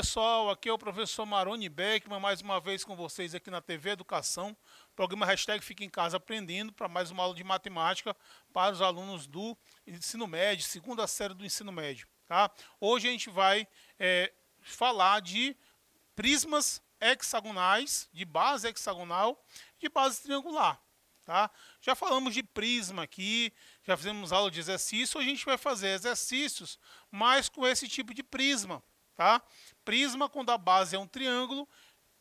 pessoal, aqui é o professor Maroni Beckman, mais uma vez com vocês aqui na TV Educação, programa hashtag Fica em Casa Aprendendo, para mais uma aula de matemática para os alunos do ensino médio, segunda série do ensino médio. Tá? Hoje a gente vai é, falar de prismas hexagonais, de base hexagonal de base triangular. Tá? Já falamos de prisma aqui, já fizemos aula de exercício, hoje a gente vai fazer exercícios, mais com esse tipo de prisma. Tá? Prisma quando a base é um triângulo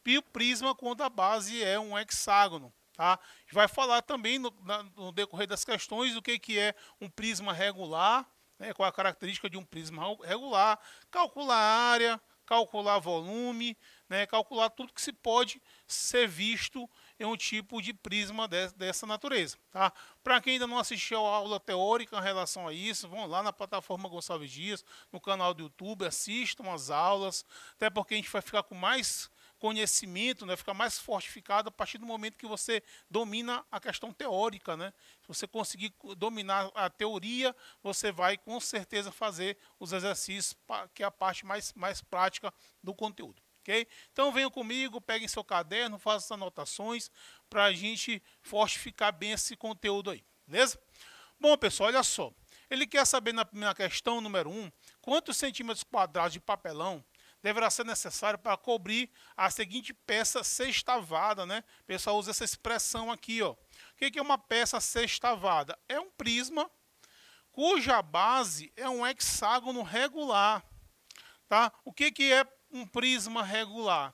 e o prisma quando a base é um hexágono. Tá? Vai falar também no, na, no decorrer das questões o que, que é um prisma regular, né, qual a característica de um prisma regular, calcular a área, calcular volume, né, calcular tudo que se pode ser visto é um tipo de prisma de, dessa natureza. Tá? Para quem ainda não assistiu a aula teórica em relação a isso, vão lá na plataforma Gonçalves Dias, no canal do YouTube, assistam as aulas, até porque a gente vai ficar com mais conhecimento, né, ficar mais fortificado a partir do momento que você domina a questão teórica, né? Se você conseguir dominar a teoria, você vai com certeza fazer os exercícios que é a parte mais mais prática do conteúdo. Então venham comigo, peguem seu caderno, façam anotações para a gente fortificar bem esse conteúdo aí, beleza? Bom, pessoal, olha só. Ele quer saber na, questão número 1 um, quantos centímetros quadrados de papelão deverá ser necessário para cobrir a seguinte peça sextavada, né? O pessoal usa essa expressão aqui, ó. O que é uma peça sextavada? É um prisma cuja base é um hexágono regular, tá? O que é um prisma regular.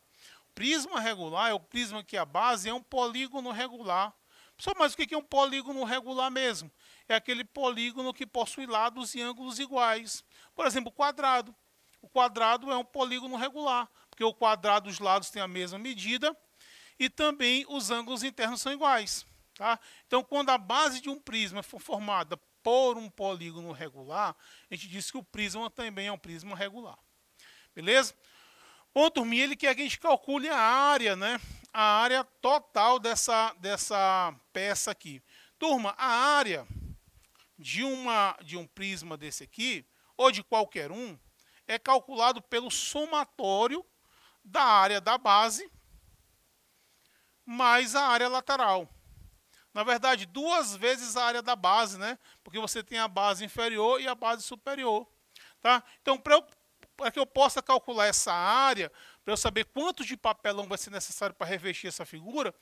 Prisma regular é o prisma que é a base é um polígono regular. Pessoal, mas o que é um polígono regular mesmo? É aquele polígono que possui lados e ângulos iguais. Por exemplo, o quadrado. O quadrado é um polígono regular, porque o quadrado os lados têm a mesma medida e também os ângulos internos são iguais. Tá? Então, quando a base de um prisma for formada por um polígono regular, a gente diz que o prisma também é um prisma regular. Beleza? Ou, turminha, ele quer que a gente calcule a área, né? A área total dessa, dessa peça aqui. Turma, a área de, uma, de um prisma desse aqui, ou de qualquer um, é calculado pelo somatório da área da base mais a área lateral. Na verdade, duas vezes a área da base, né? Porque você tem a base inferior e a base superior, tá? Então, para eu para que eu possa calcular essa área, para eu saber quanto de papelão vai ser necessário para revestir essa figura,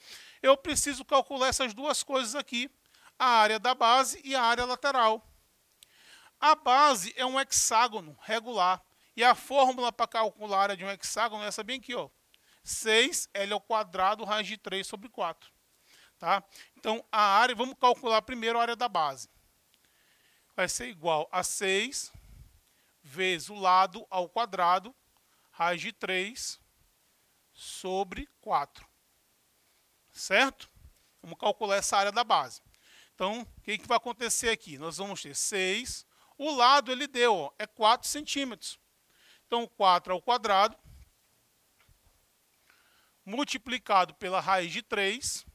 eu preciso calcular essas duas coisas aqui, a área da base e a área lateral. A base é um hexágono regular, e a fórmula para calcular a área de um hexágono é essa bem aqui, ó. 6 L ao quadrado raiz de 3 sobre 4. Tá? Então, a área, vamos calcular primeiro a área da base. Vai ser igual a 6 vezes o lado ao quadrado, raiz de 3 sobre 4. Certo? Vamos calcular essa área da base. Então, o que, que vai acontecer aqui? Nós vamos ter 6. O lado ele deu, ó, é 4 centímetros. Então, 4 ao quadrado multiplicado pela raiz de 3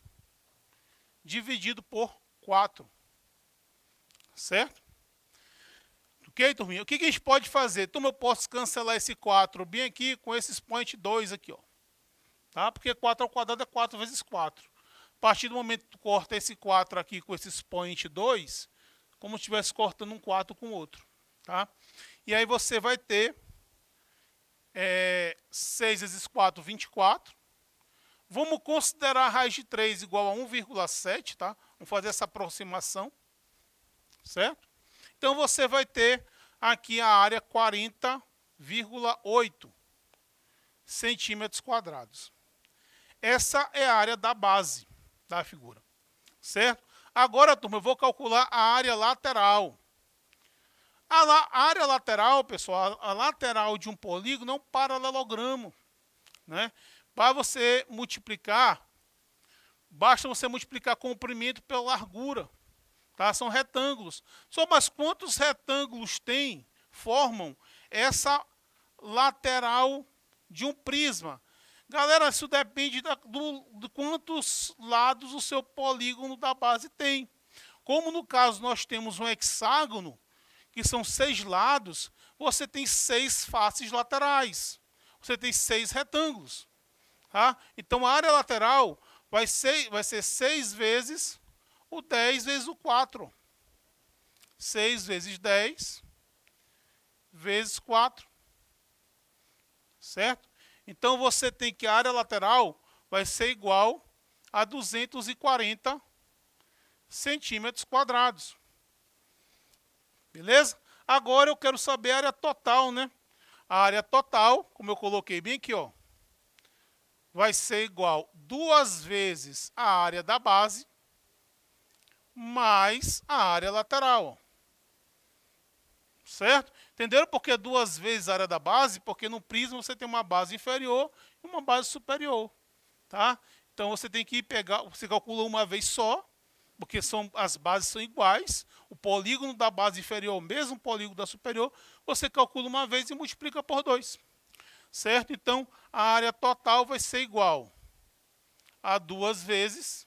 dividido por 4. Certo? Ok, turminha? O que, a gente pode fazer? Turma, eu posso cancelar esse 4 bem aqui com esses point 2 aqui, ó. Tá? Porque 4 ao quadrado é 4 vezes 4. A partir do momento que tu corta esse 4 aqui com esses point 2, como se estivesse cortando um 4 com o outro. Tá? E aí você vai ter é, 6 vezes 4, 24. Vamos considerar a raiz de 3 igual a 1,7, tá? Vamos fazer essa aproximação, certo? Então você vai ter aqui a área 40,8 centímetros quadrados. Essa é a área da base da figura, certo? Agora, turma, eu vou calcular a área lateral. A, la área lateral, pessoal, a, a lateral de um polígono é um paralelogramo, né? Para você multiplicar, basta você multiplicar comprimento pela largura. Tá? São retângulos. Só mas quantos retângulos tem, formam essa lateral de um prisma? Galera, isso depende da, do, de quantos lados o seu polígono da base tem. Como no caso nós temos um hexágono, que são seis lados, você tem seis faces laterais. Você tem seis retângulos. Tá? Então a área lateral vai ser, vai ser seis vezes o 10 vezes o 4. 6 vezes 10 vezes 4. Certo? Então você tem que a área lateral vai ser igual a 240 centímetros quadrados. Beleza? Agora eu quero saber a área total, né? A área total, como eu coloquei bem aqui, ó, vai ser igual duas vezes a área da base mais a área lateral. Certo? Entenderam por que duas vezes a área da base? Porque no prisma você tem uma base inferior e uma base superior. Tá? Então você tem que pegar, você calcula uma vez só, porque são, as bases são iguais. O polígono da base inferior é o mesmo polígono da superior. Você calcula uma vez e multiplica por 2. Certo? Então a área total vai ser igual a duas vezes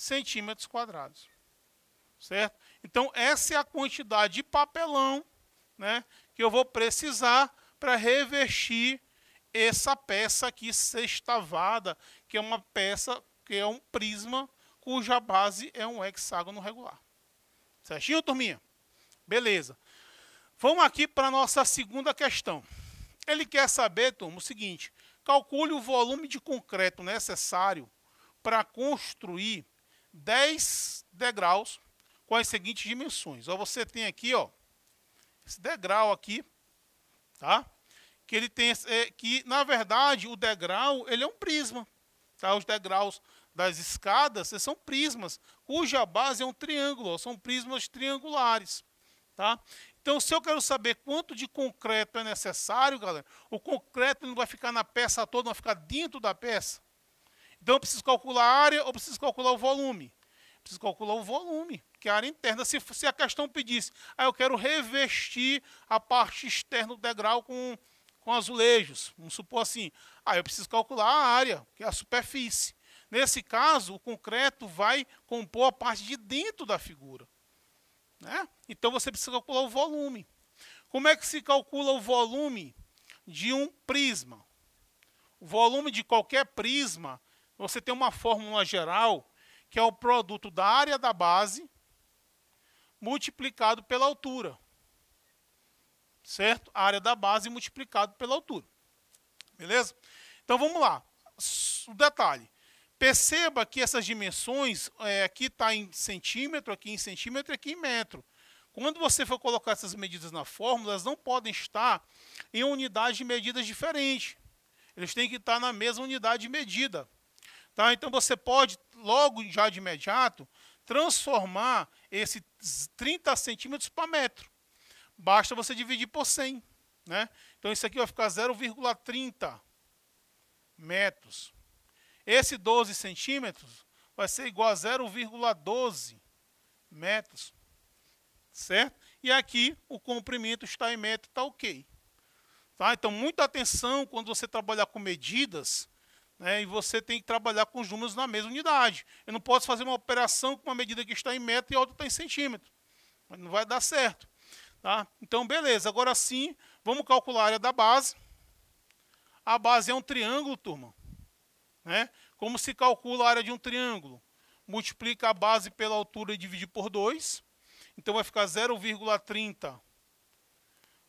centímetros quadrados. Certo? Então, essa é a quantidade de papelão né, que eu vou precisar para revestir essa peça aqui sextavada, que é uma peça que é um prisma cuja base é um hexágono regular. Certinho, turminha? Beleza. Vamos aqui para a nossa segunda questão. Ele quer saber, turma, o seguinte: calcule o volume de concreto necessário para construir 10 degraus com as seguintes dimensões. Ó, você tem aqui, ó, esse degrau aqui, tá? Que ele tem, é, que na verdade o degrau ele é um prisma, tá? Os degraus das escadas são prismas cuja base é um triângulo, ó, são prismas triangulares, tá? Então, se eu quero saber quanto de concreto é necessário, galera, o concreto não vai ficar na peça toda, vai ficar dentro da peça. Então eu preciso calcular a área ou preciso calcular o volume? Eu preciso calcular o volume, que é a área interna. Se, se a questão pedisse, ah, eu quero revestir a parte externa do degrau com, com azulejos, vamos supor assim, ah, eu preciso calcular a área, que é a superfície. Nesse caso, o concreto vai compor a parte de dentro da figura. Né? Então você precisa calcular o volume. Como é que se calcula o volume de um prisma? O volume de qualquer prisma você tem uma fórmula geral que é o produto da área da base multiplicado pela altura. Certo? A área da base multiplicado pela altura. Beleza? Então vamos lá. O detalhe. Perceba que essas dimensões, é, aqui está em centímetro, aqui em centímetro, aqui em metro. Quando você for colocar essas medidas na fórmula, elas não podem estar em unidade de medidas diferentes. Eles têm que estar na mesma unidade de medida. Tá? Então você pode, logo já de imediato, transformar esses 30 centímetros para metro. Basta você dividir por 100. Né? Então isso aqui vai ficar 0,30 metros. Esse 12 centímetros vai ser igual a 0,12 metros. Certo? E aqui o comprimento está em metro, está ok. Tá? Então, muita atenção quando você trabalhar com medidas né, e você tem que trabalhar com os números na mesma unidade. Eu não posso fazer uma operação com uma medida que está em metro e outra está em centímetro. Não vai dar certo. Tá? Então, beleza. Agora sim, vamos calcular a área da base. A base é um triângulo, turma. Né? Como se calcula a área de um triângulo? Multiplica a base pela altura e divide por 2. Então, vai ficar 0,30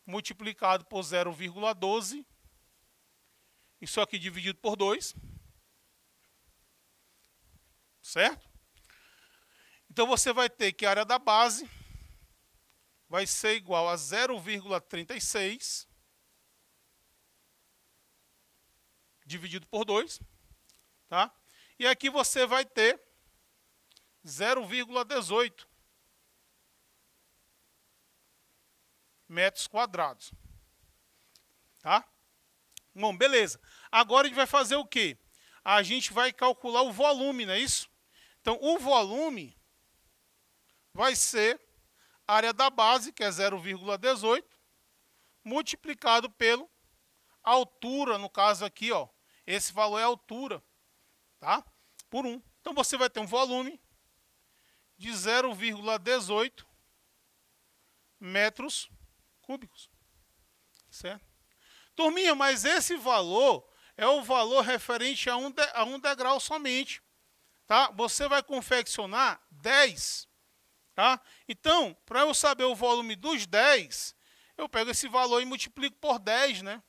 multiplicado por 0,12 e só que dividido por 2. Certo? Então você vai ter que a área da base vai ser igual a 0,36 dividido por 2, tá? E aqui você vai ter 0,18 metros quadrados, tá? Bom, beleza. Agora a gente vai fazer o quê? A gente vai calcular o volume, não é isso? Então, o volume vai ser a área da base, que é 0,18, multiplicado pelo altura, no caso aqui, ó, esse valor é altura, tá? Por 1. Então, você vai ter um volume de 0,18 metros cúbicos, certo? Turminha, mas esse valor é o valor referente a um, de, a um degrau somente. Tá? Você vai confeccionar 10. Tá? Então, para eu saber o volume dos 10, eu pego esse valor e multiplico por 10, né?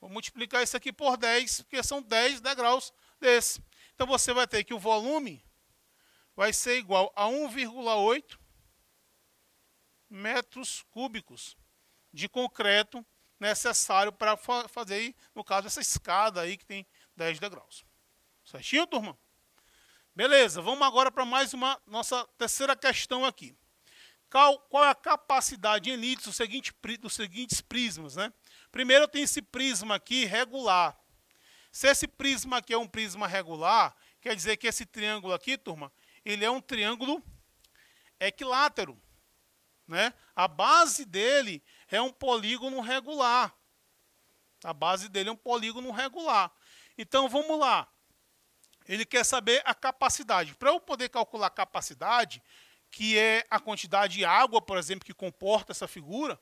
Vou multiplicar isso aqui por 10, porque são 10 degraus desse. Então, você vai ter que o volume vai ser igual a 1,8 metros cúbicos de concreto necessário para fa fazer, aí, no caso, essa escada aí que tem 10 degraus. Certinho, turma? Beleza, vamos agora para mais uma nossa terceira questão aqui. Qual, qual é a capacidade em litros do seguinte, dos seguintes prismas, né? Primeiro eu tenho esse prisma aqui regular. Se esse prisma aqui é um prisma regular, quer dizer que esse triângulo aqui, turma, ele é um triângulo equilátero, né? A base dele é um polígono regular. A base dele é um polígono regular. Então vamos lá. Ele quer saber a capacidade. Para eu poder calcular a capacidade, que é a quantidade de água, por exemplo, que comporta essa figura,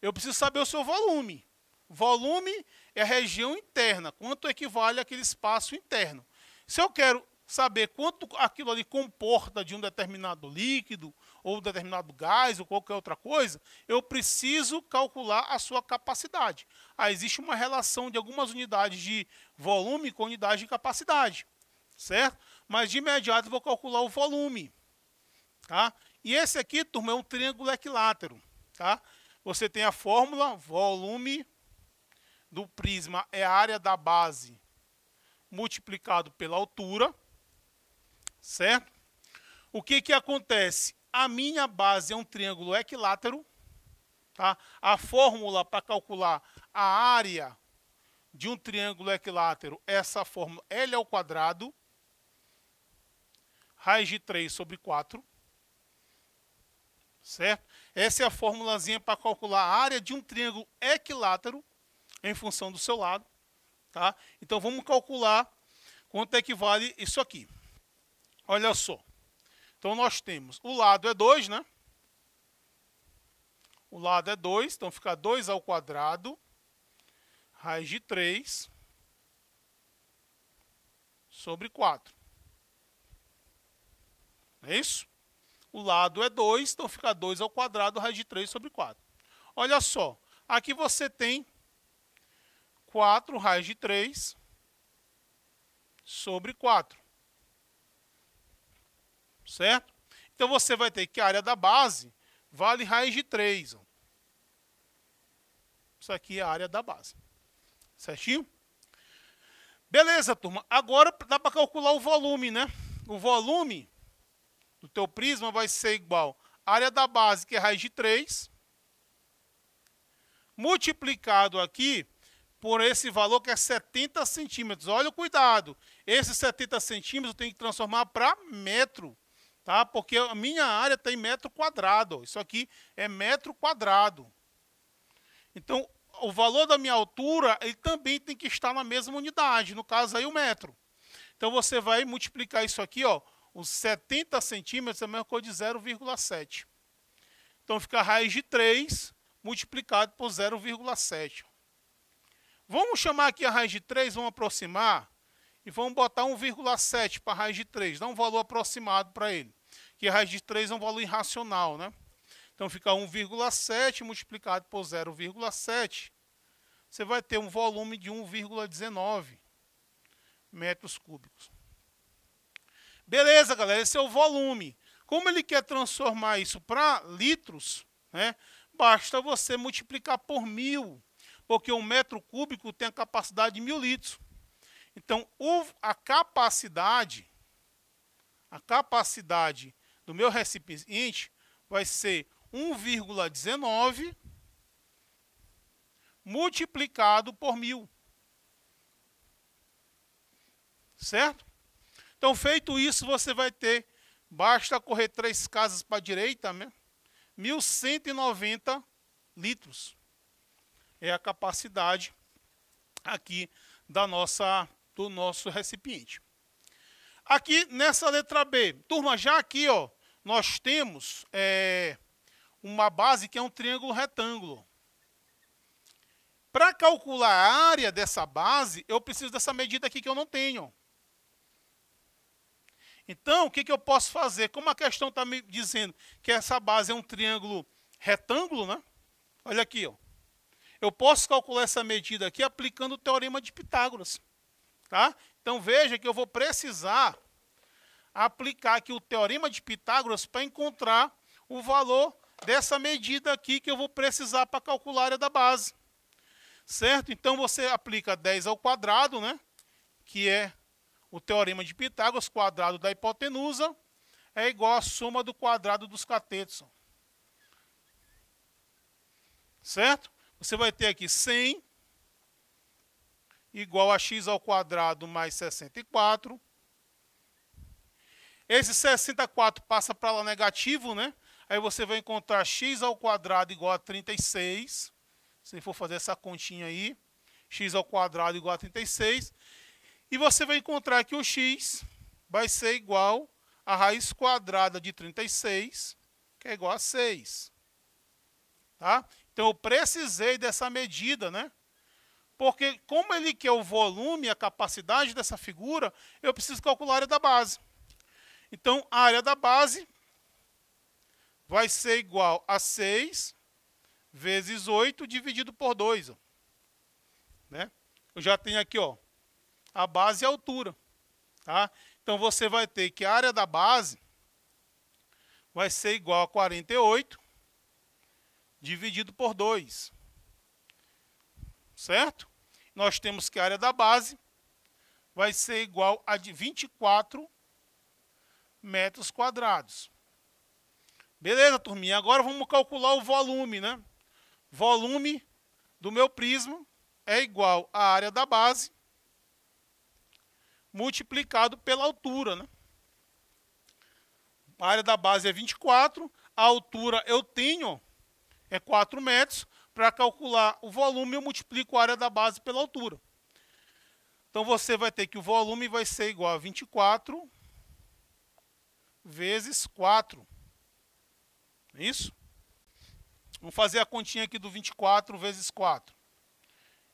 eu preciso saber o seu volume. Volume é a região interna, quanto equivale aquele espaço interno. Se eu quero saber quanto aquilo ali comporta de um determinado líquido ou determinado gás, ou qualquer outra coisa, eu preciso calcular a sua capacidade. Ah, existe uma relação de algumas unidades de volume com unidades de capacidade, certo? Mas de imediato eu vou calcular o volume, tá? E esse aqui, turma, é um triângulo equilátero, tá? Você tem a fórmula volume do prisma é a área da base multiplicado pela altura, certo? O que, que acontece? A minha base é um triângulo equilátero. Tá? A fórmula para calcular a área de um triângulo equilátero, essa fórmula L ao quadrado, raiz de 3 sobre 4. Certo? Essa é a formulazinha para calcular a área de um triângulo equilátero em função do seu lado. Tá? Então vamos calcular quanto é que vale isso aqui. Olha só. Então, nós temos o lado é 2, né? O lado é 2, então fica 2 ao quadrado, raiz de 3, sobre 4. É isso? O lado é 2, então fica 2 ao quadrado, raiz de 3 sobre 4. Olha só, aqui você tem 4 raiz de 3 sobre 4 certo? Então você vai ter que a área da base vale raiz de 3. Ó. Isso aqui é a área da base. Certinho? Beleza, turma. Agora dá para calcular o volume, né? O volume do teu prisma vai ser igual à área da base, que é raiz de 3, multiplicado aqui por esse valor que é 70 centímetros. Olha o cuidado. esse 70 centímetros eu tenho que transformar para metro tá? Porque a minha área tem metro quadrado. Isso aqui é metro quadrado. Então, o valor da minha altura, ele também tem que estar na mesma unidade, no caso aí o metro. Então, você vai multiplicar isso aqui, ó, os 70 centímetros é a mesma coisa de 0,7. Então, fica raiz de 3 multiplicado por 0,7. Vamos chamar aqui a raiz de 3, vamos aproximar e vamos botar 1,7 para a raiz de 3, dá um valor aproximado para ele que raiz de 3 é um valor irracional, né? Então fica 1,7 multiplicado por 0,7, você vai ter um volume de 1,19 metros cúbicos. Beleza, galera, esse é o volume. Como ele quer transformar isso para litros, né? Basta você multiplicar por mil, porque um metro cúbico tem a capacidade de mil litros. Então, o, a capacidade, a capacidade do meu recipiente vai ser 1,19 multiplicado por mil. Certo? Então, feito isso, você vai ter, basta correr três casas para a direita, né? 1.190 litros. É a capacidade aqui da nossa, do nosso recipiente. Aqui nessa letra B. Turma, já aqui, ó, nós temos é, uma base que é um triângulo retângulo. Para calcular a área dessa base, eu preciso dessa medida aqui que eu não tenho. Então, o que, que eu posso fazer? Como a questão está me dizendo que essa base é um triângulo retângulo, né? Olha aqui, ó. Eu posso calcular essa medida aqui aplicando o teorema de Pitágoras, tá? Então veja que eu vou precisar aplicar aqui o teorema de Pitágoras para encontrar o valor dessa medida aqui que eu vou precisar para calcular a área da base. Certo? Então você aplica 10 ao quadrado, né? que é o teorema de Pitágoras, quadrado da hipotenusa, é igual à soma do quadrado dos catetos. Certo? Você vai ter aqui 100 igual a x ao quadrado mais 64 esse 64 passa para lá negativo, né? Aí você vai encontrar x ao quadrado igual a 36. Se for fazer essa continha aí, x ao quadrado igual a 36. E você vai encontrar que o x vai ser igual a raiz quadrada de 36, que é igual a 6. Tá? Então eu precisei dessa medida, né? Porque como ele quer o volume, a capacidade dessa figura, eu preciso calcular a área da base. Então, a área da base vai ser igual a 6 vezes 8 dividido por 2. Ó. Né? Eu já tenho aqui ó, a base e a altura. Tá? Então, você vai ter que a área da base vai ser igual a 48 dividido por 2. Certo? Nós temos que a área da base vai ser igual a 24 24 metros quadrados. Beleza, turminha? Agora vamos calcular o volume, né? Volume do meu prisma é igual à área da base multiplicado pela altura, né? A área da base é 24, a altura eu tenho é 4 metros. Para calcular o volume, eu multiplico a área da base pela altura. Então, você vai ter que o volume vai ser igual a 24 vezes 4. É isso? Vamos fazer a continha aqui do 24 vezes 4.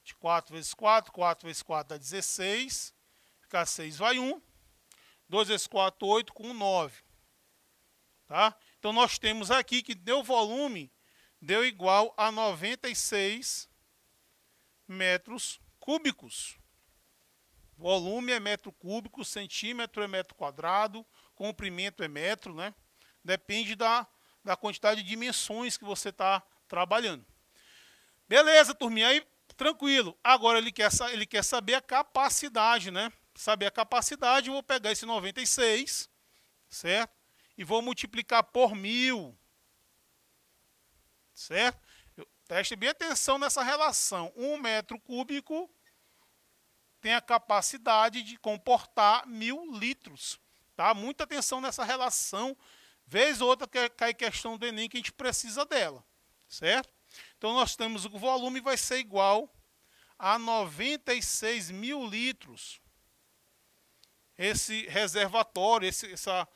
24 vezes 4, 4 vezes 4 dá 16. Ficar 6 vai 1. 2 vezes 4, 8, com 9. Tá? Então, nós temos aqui que deu volume, deu igual a 96 metros cúbicos. Volume é metro cúbico, centímetro é metro quadrado, comprimento é metro, né? Depende da, da quantidade de dimensões que você está trabalhando. Beleza, turminha, aí tranquilo. Agora ele quer, ele quer saber a capacidade, né? Saber a capacidade, eu vou pegar esse 96, certo? E vou multiplicar por mil, certo? preste bem atenção nessa relação. Um metro cúbico tem a capacidade de comportar mil litros. Tá? Muita atenção nessa relação. Vez ou outra que é, cai questão do Enem que a gente precisa dela. Certo? Então nós temos o volume vai ser igual a 96 mil litros. Esse reservatório, esse, essa,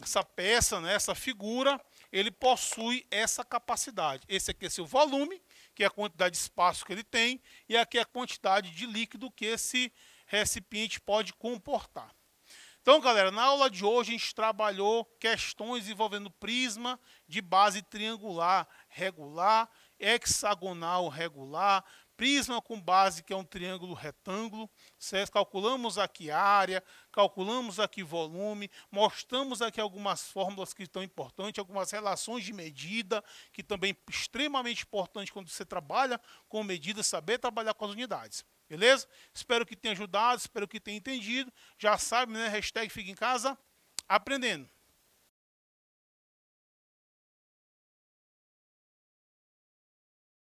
essa peça, né, essa figura, ele possui essa capacidade. Esse aqui é seu volume, que é a quantidade de espaço que ele tem, e aqui é a quantidade de líquido que esse recipiente pode comportar. Então, galera, na aula de hoje a gente trabalhou questões envolvendo prisma de base triangular regular, hexagonal regular, prisma com base que é um triângulo retângulo, certo? Calculamos aqui área, calculamos aqui volume, mostramos aqui algumas fórmulas que estão importantes, algumas relações de medida, que também é extremamente importante quando você trabalha com medidas, saber trabalhar com as unidades. Beleza? Espero que tenha ajudado, espero que tenha entendido. Já sabe, né? Hashtag fica em casa aprendendo.